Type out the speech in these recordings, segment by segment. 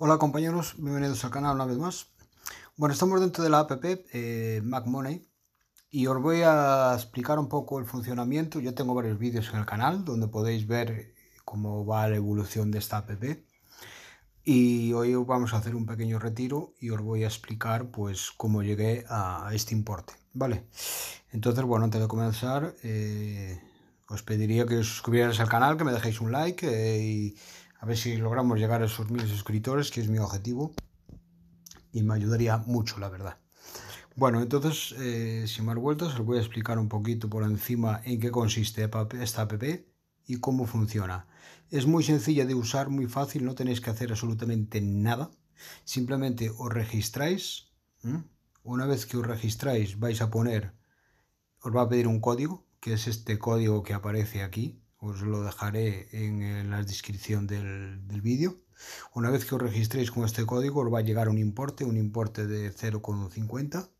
Hola compañeros, bienvenidos al canal una vez más. Bueno, estamos dentro de la app eh, Mac y os voy a explicar un poco el funcionamiento. Yo tengo varios vídeos en el canal donde podéis ver cómo va la evolución de esta app y hoy vamos a hacer un pequeño retiro y os voy a explicar pues cómo llegué a este importe, ¿vale? Entonces, bueno, antes de comenzar... Eh, os pediría que os suscribierais al canal, que me dejéis un like eh, y a ver si logramos llegar a esos mil suscriptores, que es mi objetivo, y me ayudaría mucho, la verdad. Bueno, entonces, eh, sin más vueltas, os voy a explicar un poquito por encima en qué consiste esta app y cómo funciona. Es muy sencilla de usar, muy fácil, no tenéis que hacer absolutamente nada. Simplemente os registráis. Una vez que os registráis, vais a poner, os va a pedir un código, que es este código que aparece aquí, os lo dejaré en eh, la descripción del, vídeo. Una vez que os registréis con este código os va a llegar un importe, un importe de 0,50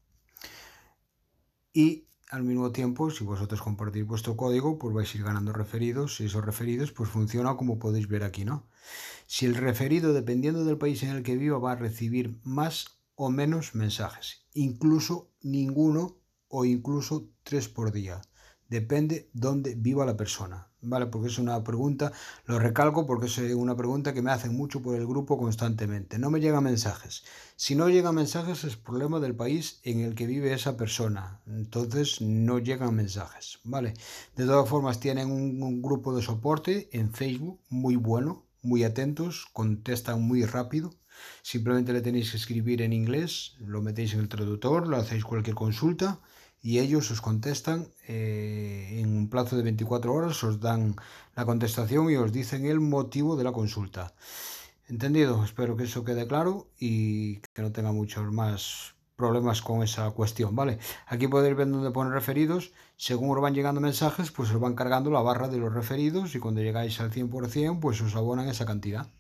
y al mismo tiempo si vosotros compartís vuestro código pues vais a ir ganando referidos y esos referidos pues funciona como podéis ver aquí, ¿no? Si el referido dependiendo del país en el que viva va a recibir más o menos mensajes, incluso ninguno o incluso tres por día. Depende dónde viva la persona. ¿Vale? Porque es una pregunta, lo recalco porque es eh, una pregunta que me hacen mucho por el grupo constantemente. No me llegan mensajes. Si no llegan mensajes es problema del país en el que vive esa persona. Entonces no llegan mensajes, ¿vale? De todas formas tienen un, un grupo de soporte en Facebook muy bueno, muy atentos, contestan muy rápido. Simplemente le tenéis que escribir en inglés, lo metéis en el traductor, lo hacéis cualquier consulta y ellos os contestan eh, en un plazo de 24 horas, os dan la contestación y os dicen el motivo de la consulta. ¿Entendido? Espero que eso quede claro y que no tenga muchos más problemas con esa cuestión, ¿vale? Aquí podéis ver dónde pone referidos. Según os van llegando mensajes, pues os van cargando la barra de los referidos y cuando llegáis al 100%, pues os abonan esa cantidad.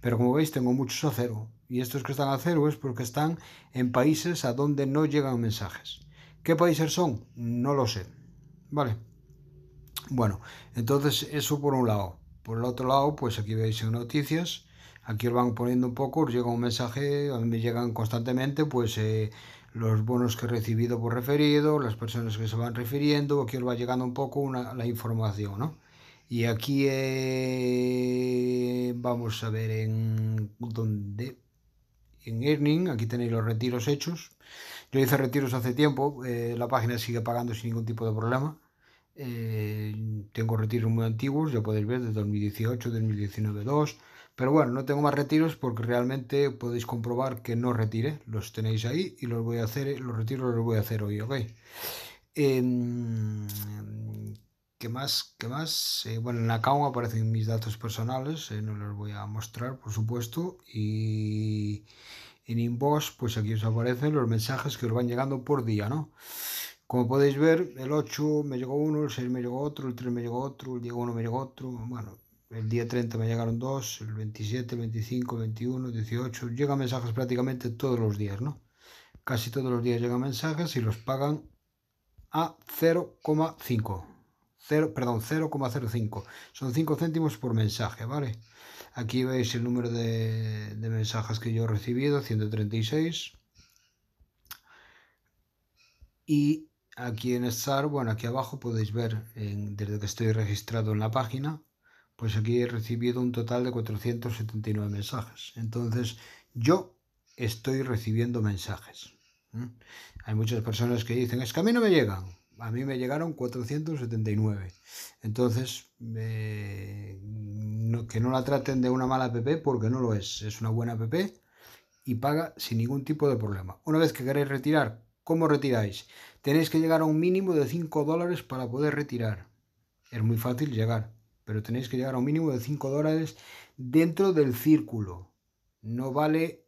Pero como veis, tengo muchos a cero. Y estos que están a cero es porque están en países a donde no llegan mensajes. ¿Qué países son? No lo sé. Vale. Bueno, entonces eso por un lado. Por el otro lado, pues aquí veis en noticias, aquí os van poniendo un poco, os llega un mensaje, a mí me llegan constantemente, pues eh, los bonos que he recibido por referido, las personas que se van refiriendo, aquí os va llegando un poco la información, Y aquí eh, vamos a ver en dónde en earning, aquí tenéis los retiros hechos. Yo hice retiros hace tiempo, eh, la página sigue pagando sin ningún tipo de problema. Eh, tengo retiros muy antiguos, ya podéis ver, de 2018, 2019, 2. Pero bueno, no tengo más retiros porque realmente podéis comprobar que no retire. Los tenéis ahí y los voy a hacer, eh, los retiros los voy a hacer hoy, ¿ok? Em, ¿Qué más? que más? Eh, bueno, en la cau aparecen mis datos personales, eh, no los voy a mostrar, por supuesto. Y en inbox, pues aquí os aparecen los mensajes que os van llegando por día, ¿no? Como podéis ver, el 8 me llegó uno, el 6 me llegó otro, el 3 me llegó otro, el día 1 me llegó otro. Bueno, el día 30 me llegaron dos, el 27, el 25, el 21, el 18. Llegan mensajes prácticamente todos los días, ¿no? Casi todos los días llegan mensajes y los pagan a 0,5 perdón, 0,05. Son 5 céntimos por mensaje, ¿vale? Aquí veis el número de, mensajes que yo he recibido, 136. Y aquí en estar bueno, aquí abajo podéis ver, desde que estoy registrado en la página, pues aquí he recibido un total de 479 mensajes. Entonces, yo estoy recibiendo mensajes. Hay muchas personas que dicen, es que a mí no me llegan a mí me llegaron 479. Entonces, eh, que no la traten de una mala PP porque no lo es. Es una buena PP y paga sin ningún tipo de problema. Una vez que queréis retirar, ¿cómo retiráis? Tenéis que llegar a un mínimo de 5 dólares para poder retirar. Es muy fácil llegar, pero tenéis que llegar a un mínimo de 5 dólares dentro del círculo. No vale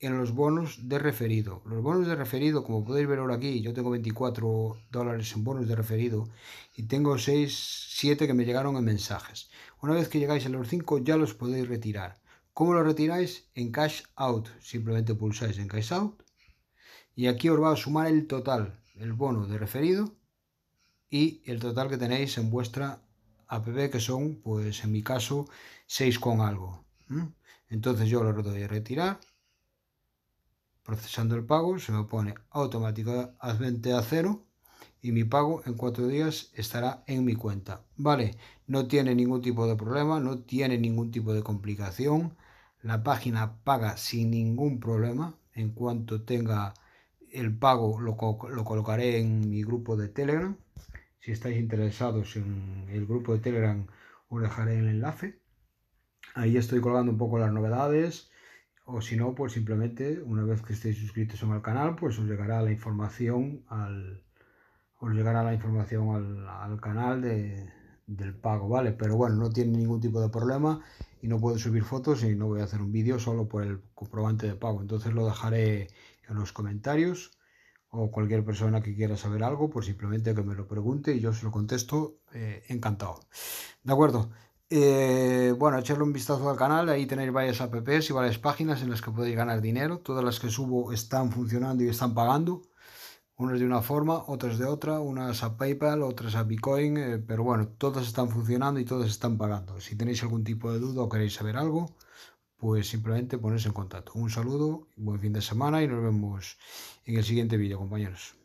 en los bonos de referido. Los bonos de referido, como podéis ver ahora aquí, yo tengo 24 dólares en bonos de referido y tengo 6, 7 que me llegaron en mensajes. Una vez que llegáis a los 5 ya los podéis retirar. ¿Cómo lo retiráis? En cash out. Simplemente pulsáis en cash out y aquí os va a sumar el total, el bono de referido y el total que tenéis en vuestra app que son, pues en mi caso, 6 con algo. Entonces yo lo doy a retirar Procesando el pago, se me pone automáticamente a cero y mi pago en cuatro días estará en mi cuenta. Vale, no tiene ningún tipo de problema, no tiene ningún tipo de complicación. La página paga sin ningún problema. En cuanto tenga el pago, lo, lo colocaré en mi grupo de Telegram. Si estáis interesados en el grupo de Telegram, os dejaré el enlace. Ahí estoy colgando un poco las novedades, o si no, pues simplemente una vez que estéis suscritos al canal, pues os llegará la información al os llegará la información al, canal del pago, ¿vale? Pero bueno, no tiene ningún tipo de problema y no puedo subir fotos y no voy a hacer un vídeo solo por el comprobante de pago. Entonces lo dejaré en los comentarios o cualquier persona que quiera saber algo, pues simplemente que me lo pregunte y yo se lo contesto eh, encantado. ¿De acuerdo? Eh, bueno, echarle un vistazo al canal, ahí tenéis varias apps y varias páginas en las que podéis ganar dinero. Todas las que subo están funcionando y están pagando. Unas de una forma, otras de otra, unas a PayPal, otras a Bitcoin, eh, pero bueno, todas están funcionando y todas están pagando. Si tenéis algún tipo de duda o queréis saber algo, pues simplemente ponéis en contacto. Un saludo, buen fin de semana y nos vemos en el siguiente vídeo, compañeros.